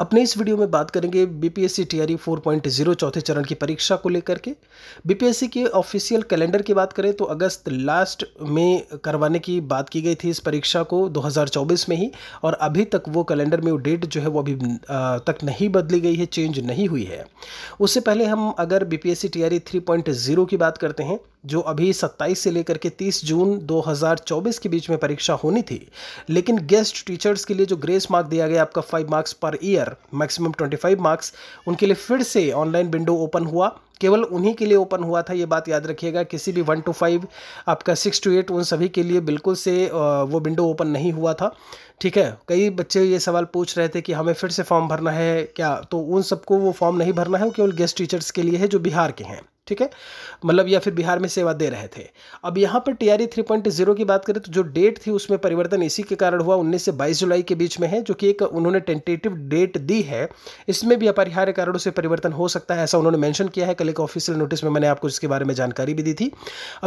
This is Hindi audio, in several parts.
अपने इस वीडियो में बात करेंगे बीपीएससी टीआरई 4.0 चौथे चरण की परीक्षा को लेकर के बीपीएससी के ऑफिशियल कैलेंडर की बात करें तो अगस्त लास्ट में करवाने की बात की गई थी इस परीक्षा को 2024 में ही और अभी तक वो कैलेंडर में वो डेट जो है वो अभी तक नहीं बदली गई है चेंज नहीं हुई है उससे पहले हम अगर बी पी एस की बात करते हैं जो अभी 27 से लेकर के 30 जून 2024 के बीच में परीक्षा होनी थी लेकिन गेस्ट टीचर्स के लिए जो ग्रेस मार्क दिया गया आपका five marks per year maximum 25 marks उनके लिए फिर से ऑनलाइन विंडो ओपन हुआ केवल उन्हीं के लिए ओपन हुआ था ये बात याद रखिएगा किसी भी वन टू फाइव आपका सिक्स टू एट उन सभी के लिए बिल्कुल से वो विंडो ओपन नहीं हुआ था ठीक है कई बच्चे ये सवाल पूछ रहे थे कि हमें फिर से फॉर्म भरना है क्या तो उन सबको वो फॉर्म नहीं भरना है केवल गेस्ट टीचर्स के लिए है जो बिहार के हैं ठीक है मतलब या फिर बिहार में सेवा दे रहे थे अब यहाँ पर टी आर की बात करें तो जो डेट थी उसमें परिवर्तन इसी के कारण हुआ 19 से 22 जुलाई के बीच में है जो कि एक उन्होंने टेंटेटिव डेट दी है इसमें भी अपरिहार्य कारणों से परिवर्तन हो सकता है ऐसा उन्होंने मैंशन किया है कल एक ऑफिशियल नोटिस में मैंने आपको इसके बारे में जानकारी भी दी थी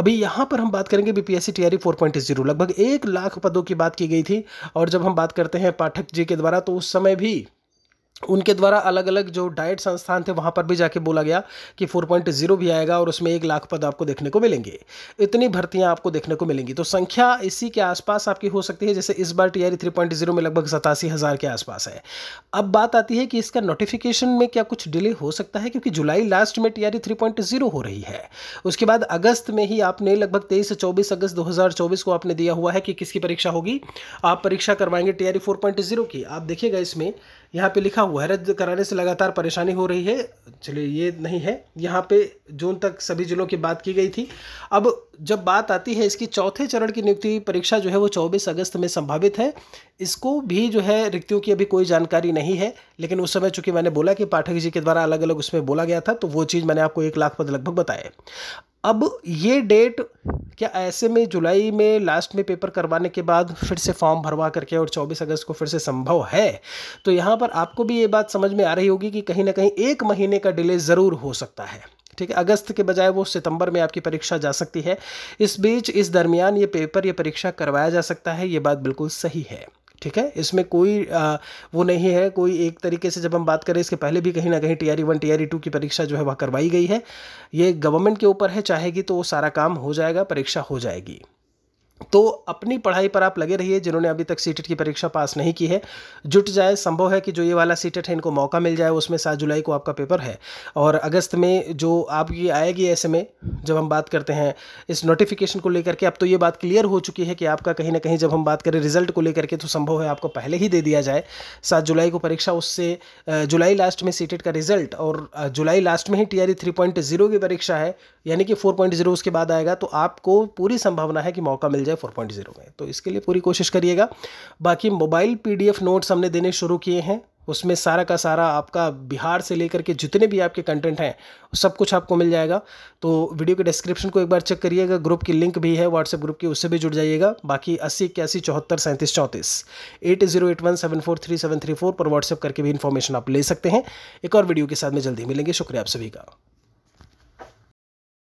अभी यहाँ पर हम बात करेंगे बीपीएससी टीआरई 4.0 लगभग एक लाख पदों की बात की गई थी और जब हम बात करते हैं पाठक जी के द्वारा तो उस समय भी उनके द्वारा अलग अलग जो डाइट संस्थान थे वहाँ पर भी जाके बोला गया कि 4.0 भी आएगा और उसमें एक लाख पद आपको देखने को मिलेंगे इतनी भर्तियाँ आपको देखने को मिलेंगी तो संख्या इसी के आसपास आपकी हो सकती है जैसे इस बार टी आई में लगभग सतासी हज़ार के आसपास है अब बात आती है कि इसका नोटिफिकेशन में क्या कुछ डिले हो सकता है क्योंकि जुलाई लास्ट में टी आई हो रही है उसके बाद अगस्त में ही आपने लगभग तेईस से चौबीस अगस्त दो को आपने दिया हुआ है कि किसकी परीक्षा होगी आप परीक्षा करवाएंगे टी आई की आप देखिएगा इसमें यहाँ पे लिखा हुआ है रद्द कराने से लगातार परेशानी हो रही है चलिए ये नहीं है यहाँ पे जून तक सभी जिलों की बात की गई थी अब जब बात आती है इसकी चौथे चरण की नियुक्ति परीक्षा जो है वो चौबीस अगस्त में संभावित है इसको भी जो है रिक्तियों की अभी कोई जानकारी नहीं है लेकिन उस समय चूंकि मैंने बोला कि पाठक जी के द्वारा अलग अलग उसमें बोला गया था तो वो चीज़ मैंने आपको एक लाख पद लगभग बताया अब ये डेट क्या ऐसे में जुलाई में लास्ट में पेपर करवाने के बाद फिर से फॉर्म भरवा करके और 24 अगस्त को फिर से संभव है तो यहाँ पर आपको भी ये बात समझ में आ रही होगी कि कहीं ना कहीं एक महीने का डिले ज़रूर हो सकता है ठीक है अगस्त के बजाय वो सितंबर में आपकी परीक्षा जा सकती है इस बीच इस दरमियान ये पेपर ये परीक्षा करवाया जा सकता है ये बात बिल्कुल सही है ठीक है इसमें कोई आ, वो नहीं है कोई एक तरीके से जब हम बात करें इसके पहले भी कहीं ना कहीं T one T R two की परीक्षा जो है वह करवाई गई है ये गवर्नमेंट के ऊपर है चाहेगी तो वो सारा काम हो जाएगा परीक्षा हो जाएगी तो अपनी पढ़ाई पर आप लगे रहिए जिन्होंने अभी तक सीटेट e की परीक्षा पास नहीं की है जुट जाए संभव है कि जो ये वाला सीटेट e है इनको मौका मिल जाए उसमें सात जुलाई को आपका पेपर है और अगस्त में जो आपकी आएगी ऐसे में जब हम बात करते हैं इस नोटिफिकेशन को लेकर के अब तो ये बात क्लियर हो चुकी है कि आपका कहीं ना कहीं जब हम बात करें रिजल्ट को लेकर के तो संभव है आपको पहले ही दे दिया जाए सात जुलाई को परीक्षा उससे जुलाई लास्ट में सीटेट e का रिजल्ट और जुलाई लास्ट में ही टी आर की परीक्षा है यानी कि फोर उसके बाद आएगा तो आपको पूरी संभावना है कि मौका मिल मिल जाए 4.0 में तो इसके लिए पूरी कोशिश करिएगा बाकी मोबाइल पीडीएफ नोट्स हमने देने शुरू किए हैं उसमें सारा का सारा आपका बिहार से लेकर के जितने भी आपके कंटेंट हैं सब कुछ आपको मिल जाएगा तो वीडियो के डिस्क्रिप्शन को एक बार चेक करिएगा ग्रुप की लिंक भी है व्हाट्सएप ग्रुप की उससे भी जुड़ जाइएगा बाकी अस्सी इक्यासी चौहत्तर सैंतीस चौंतीस eight zero eight one seven four three seven three four पर व्हाट्सएप करके भी इन्फॉर्मेशन आप ले सकते हैं एक और वीडियो के साथ में जल्दी मिलेंगे शुक्रिया आप सभी का